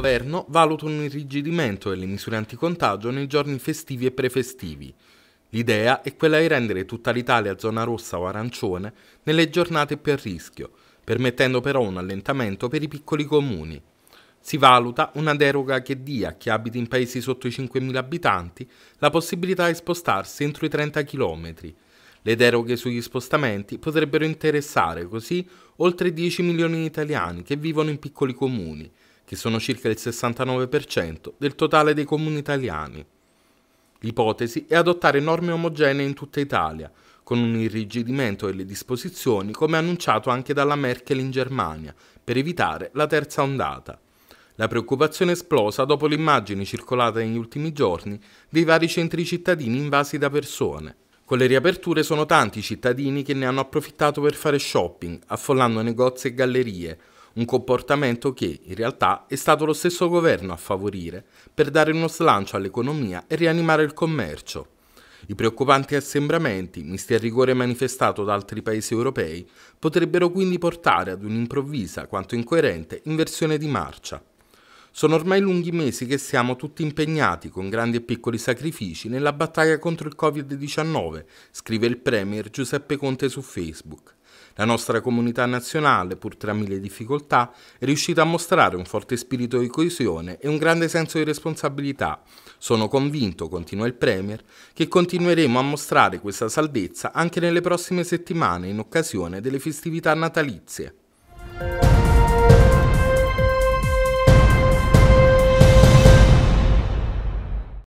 governo valuta un irrigidimento delle misure anticontagio nei giorni festivi e prefestivi. L'idea è quella di rendere tutta l'Italia zona rossa o arancione nelle giornate più a rischio, permettendo però un allentamento per i piccoli comuni. Si valuta una deroga che dia a chi abita in paesi sotto i 5.000 abitanti la possibilità di spostarsi entro i 30 km. Le deroghe sugli spostamenti potrebbero interessare così oltre 10 milioni di italiani che vivono in piccoli comuni, che sono circa il 69% del totale dei comuni italiani. L'ipotesi è adottare norme omogenee in tutta Italia, con un irrigidimento delle disposizioni come annunciato anche dalla Merkel in Germania, per evitare la terza ondata. La preoccupazione esplosa dopo le immagini circolate negli ultimi giorni dei vari centri cittadini invasi da persone. Con le riaperture sono tanti i cittadini che ne hanno approfittato per fare shopping, affollando negozi e gallerie, un comportamento che in realtà è stato lo stesso governo a favorire per dare uno slancio all'economia e rianimare il commercio. I preoccupanti assembramenti, misti a rigore manifestato da altri paesi europei, potrebbero quindi portare ad un'improvvisa quanto incoerente inversione di marcia. Sono ormai lunghi mesi che siamo tutti impegnati con grandi e piccoli sacrifici nella battaglia contro il Covid-19, scrive il Premier Giuseppe Conte su Facebook. La nostra comunità nazionale, pur tra mille difficoltà, è riuscita a mostrare un forte spirito di coesione e un grande senso di responsabilità. Sono convinto, continua il Premier, che continueremo a mostrare questa saldezza anche nelle prossime settimane in occasione delle festività natalizie.